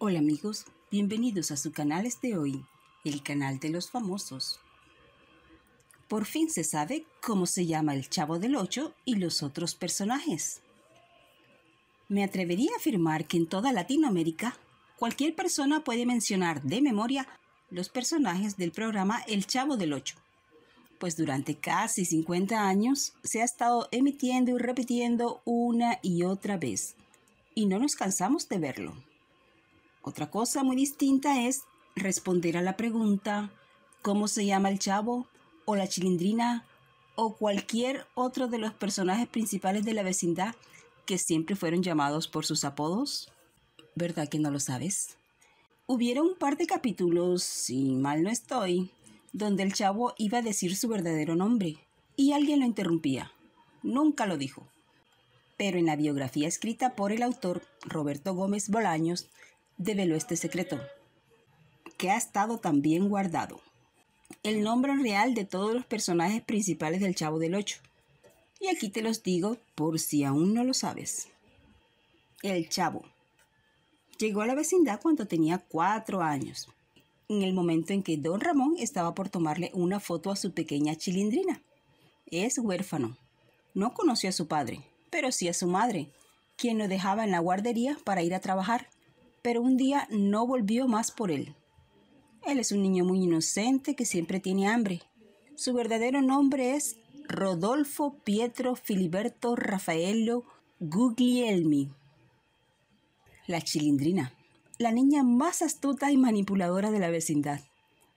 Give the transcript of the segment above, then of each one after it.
Hola amigos, bienvenidos a su canal este hoy, el canal de los famosos. Por fin se sabe cómo se llama el Chavo del Ocho y los otros personajes. Me atrevería a afirmar que en toda Latinoamérica, cualquier persona puede mencionar de memoria los personajes del programa El Chavo del Ocho, pues durante casi 50 años se ha estado emitiendo y repitiendo una y otra vez, y no nos cansamos de verlo. Otra cosa muy distinta es responder a la pregunta ¿cómo se llama el chavo? o la chilindrina o cualquier otro de los personajes principales de la vecindad que siempre fueron llamados por sus apodos? ¿Verdad que no lo sabes? Hubiera un par de capítulos, si mal no estoy, donde el chavo iba a decir su verdadero nombre y alguien lo interrumpía. Nunca lo dijo. Pero en la biografía escrita por el autor Roberto Gómez Bolaños develó este secreto, que ha estado también guardado. El nombre real de todos los personajes principales del Chavo del Ocho. Y aquí te los digo por si aún no lo sabes. El Chavo. Llegó a la vecindad cuando tenía cuatro años, en el momento en que don Ramón estaba por tomarle una foto a su pequeña chilindrina. Es huérfano. No conoció a su padre, pero sí a su madre, quien lo dejaba en la guardería para ir a trabajar pero un día no volvió más por él. Él es un niño muy inocente que siempre tiene hambre. Su verdadero nombre es Rodolfo Pietro Filiberto Rafaelo Guglielmi. La chilindrina, la niña más astuta y manipuladora de la vecindad.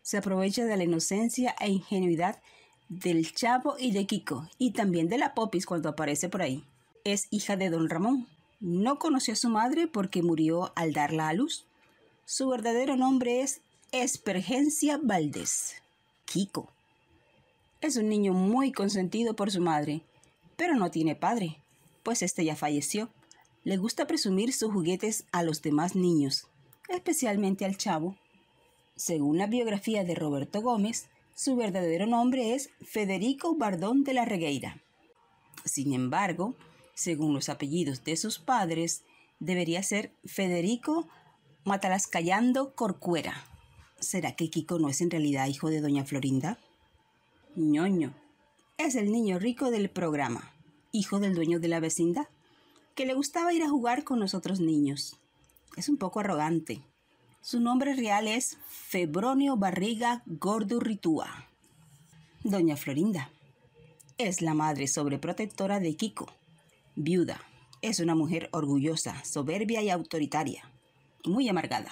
Se aprovecha de la inocencia e ingenuidad del Chavo y de Kiko, y también de la Popis cuando aparece por ahí. Es hija de don Ramón, no conoció a su madre porque murió al darla a luz. Su verdadero nombre es Espergencia Valdés, Kiko. Es un niño muy consentido por su madre, pero no tiene padre, pues este ya falleció. Le gusta presumir sus juguetes a los demás niños, especialmente al chavo. Según la biografía de Roberto Gómez, su verdadero nombre es Federico Bardón de la Regueira. Sin embargo, según los apellidos de sus padres, debería ser Federico Matalascayando Corcuera. ¿Será que Kiko no es en realidad hijo de doña Florinda? ñoño. Es el niño rico del programa, hijo del dueño de la vecindad, que le gustaba ir a jugar con los otros niños. Es un poco arrogante. Su nombre real es Febronio Barriga Gordurritúa. Doña Florinda. Es la madre sobreprotectora de Kiko, Viuda. Es una mujer orgullosa, soberbia y autoritaria, muy amargada.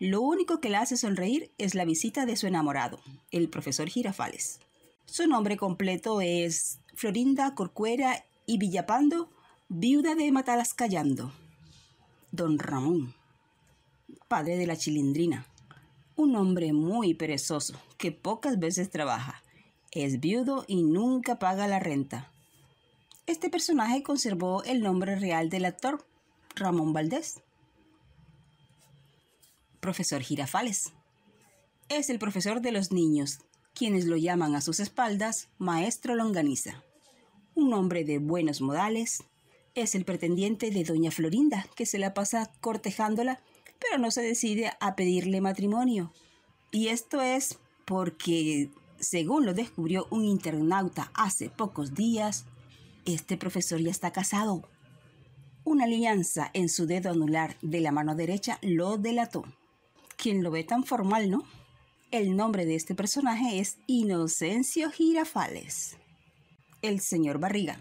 Lo único que la hace sonreír es la visita de su enamorado, el profesor Girafales. Su nombre completo es Florinda Corcuera y Villapando, viuda de Matalas Callando. Don Ramón, padre de la chilindrina, un hombre muy perezoso que pocas veces trabaja, es viudo y nunca paga la renta. Este personaje conservó el nombre real del actor, Ramón Valdés. Profesor Girafales. Es el profesor de los niños, quienes lo llaman a sus espaldas Maestro Longaniza. Un hombre de buenos modales, es el pretendiente de doña Florinda, que se la pasa cortejándola, pero no se decide a pedirle matrimonio. Y esto es porque, según lo descubrió un internauta hace pocos días, este profesor ya está casado. Una alianza en su dedo anular de la mano derecha lo delató. ¿Quién lo ve tan formal, ¿no? El nombre de este personaje es Inocencio Girafales. El señor Barriga.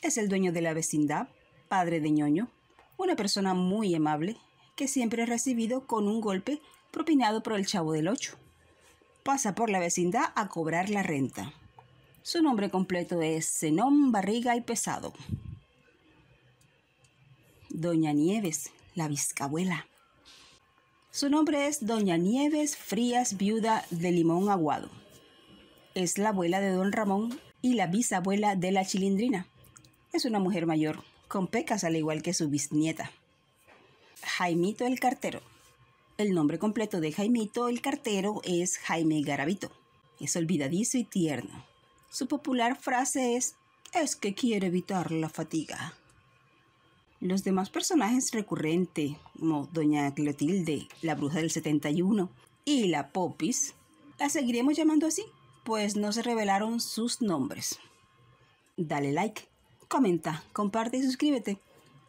Es el dueño de la vecindad, padre de ñoño, una persona muy amable que siempre es recibido con un golpe propinado por el chavo del ocho. Pasa por la vecindad a cobrar la renta. Su nombre completo es Zenón Barriga y Pesado. Doña Nieves, la Vizcabuela. Su nombre es Doña Nieves Frías, viuda de Limón Aguado. Es la abuela de Don Ramón y la bisabuela de la Chilindrina. Es una mujer mayor, con pecas al igual que su bisnieta. Jaimito el Cartero. El nombre completo de Jaimito el Cartero es Jaime Garabito. Es olvidadizo y tierno. Su popular frase es, es que quiere evitar la fatiga. Los demás personajes recurrentes, como Doña Clotilde, la bruja del 71 y la Popis, la seguiremos llamando así, pues no se revelaron sus nombres. Dale like, comenta, comparte y suscríbete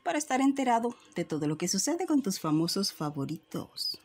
para estar enterado de todo lo que sucede con tus famosos favoritos.